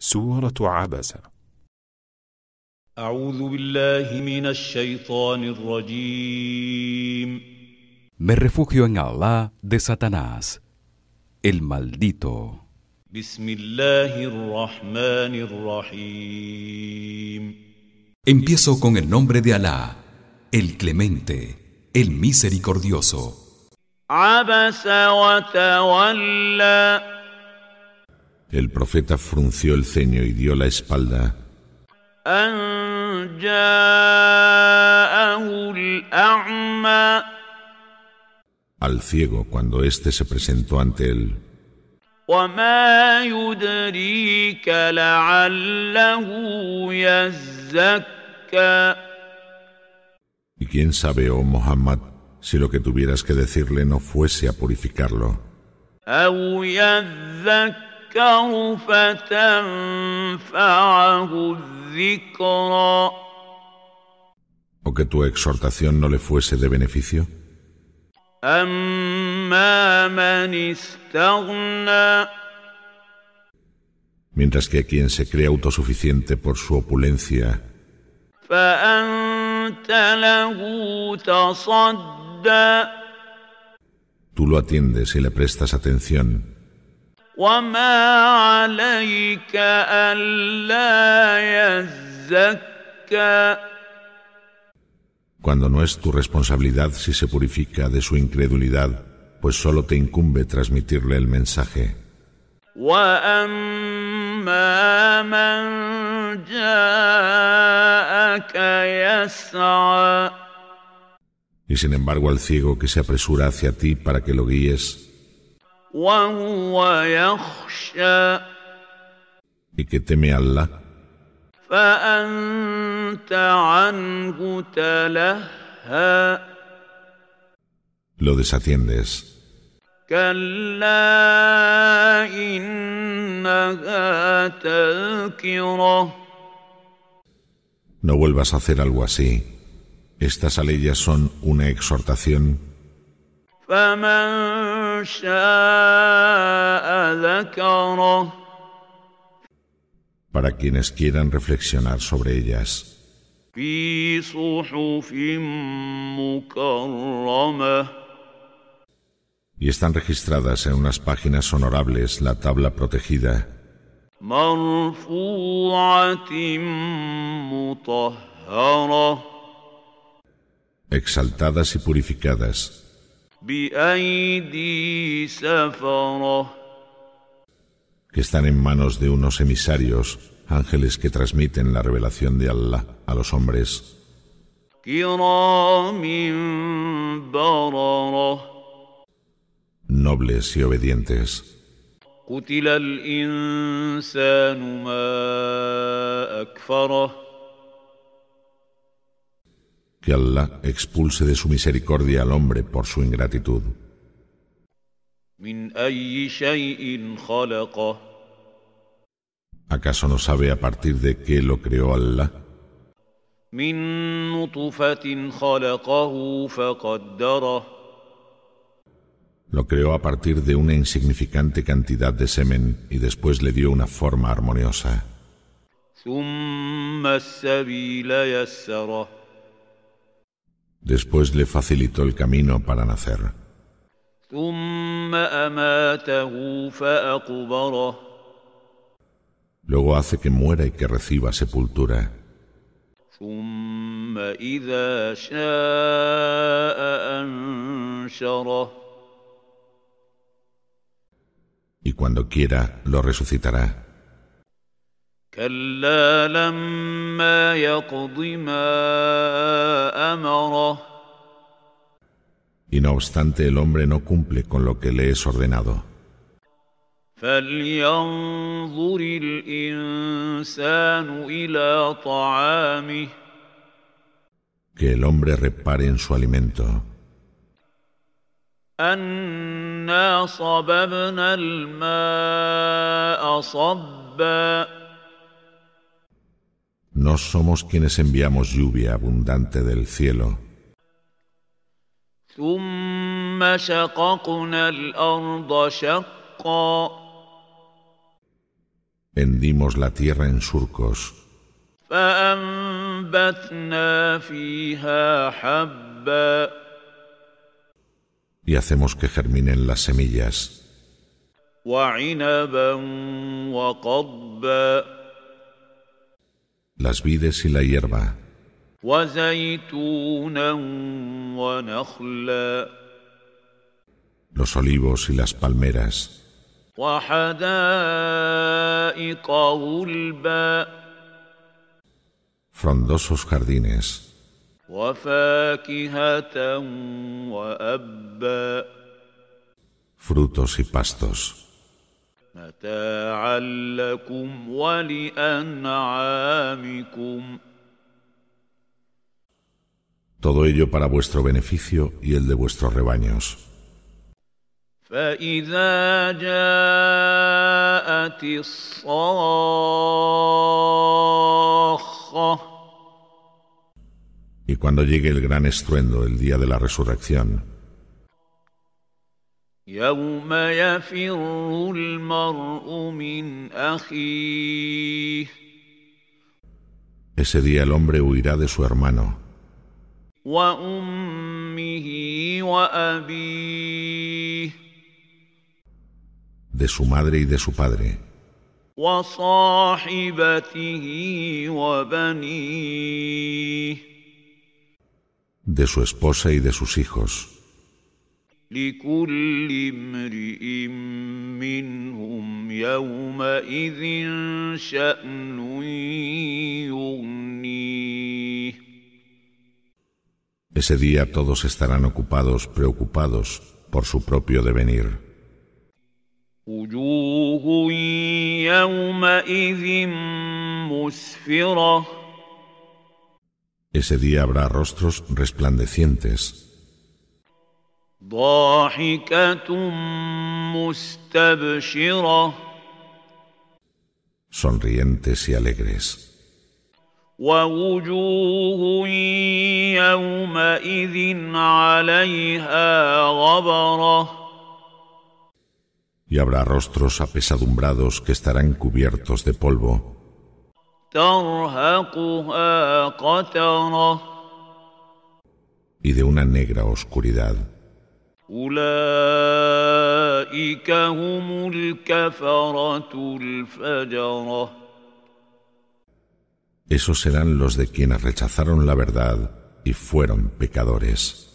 Me refugio en Allah de Satanás, el maldito. Empiezo con el nombre de Allah, el clemente, el misericordioso. El profeta frunció el ceño y dio la espalda. Al ciego cuando éste se presentó ante él. Y quién sabe, oh Muhammad, si lo que tuvieras que decirle no fuese a purificarlo. ¿O que tu exhortación no le fuese de beneficio? Mientras que a quien se cree autosuficiente por su opulencia Tú lo atiendes y le prestas atención. Cuando no es tu responsabilidad si se purifica de su incredulidad, pues solo te incumbe transmitirle el mensaje. Y sin embargo al ciego que se apresura hacia ti para que lo guíes, y que teme a Allah lo desatiendes No vuelvas a hacer algo así. Estas aleyas son una exhortación para quienes quieran reflexionar sobre ellas. Y están registradas en unas páginas honorables la tabla protegida. Exaltadas y purificadas que están en manos de unos emisarios, ángeles que transmiten la revelación de Allah a los hombres. Nobles y obedientes que Allah expulse de su misericordia al hombre por su ingratitud. ¿Acaso no sabe a partir de qué lo creó Allah? Lo creó a partir de una insignificante cantidad de semen y después le dio una forma armoniosa. Después le facilitó el camino para nacer. Luego hace que muera y que reciba sepultura. Y cuando quiera, lo resucitará. Y no obstante el hombre no cumple con lo que le es ordenado. Que el hombre repare en su alimento. No somos quienes enviamos lluvia abundante del cielo. Vendimos la tierra en surcos. Y hacemos que germinen las semillas las vides y la hierba. Los olivos y las palmeras. Frondosos jardines. Frutos y pastos. Todo ello para vuestro beneficio y el de vuestros rebaños. Y cuando llegue el gran estruendo, el día de la resurrección, ese día el hombre huirá de su hermano de su madre y de su padre de su esposa y de sus hijos ese día todos estarán ocupados, preocupados por su propio devenir. Ese día habrá rostros resplandecientes. Sonrientes y alegres. y habrá rostros apesadumbrados que estarán cubiertos de polvo. Y de una negra oscuridad. Esos serán los de quienes rechazaron la verdad y fueron pecadores.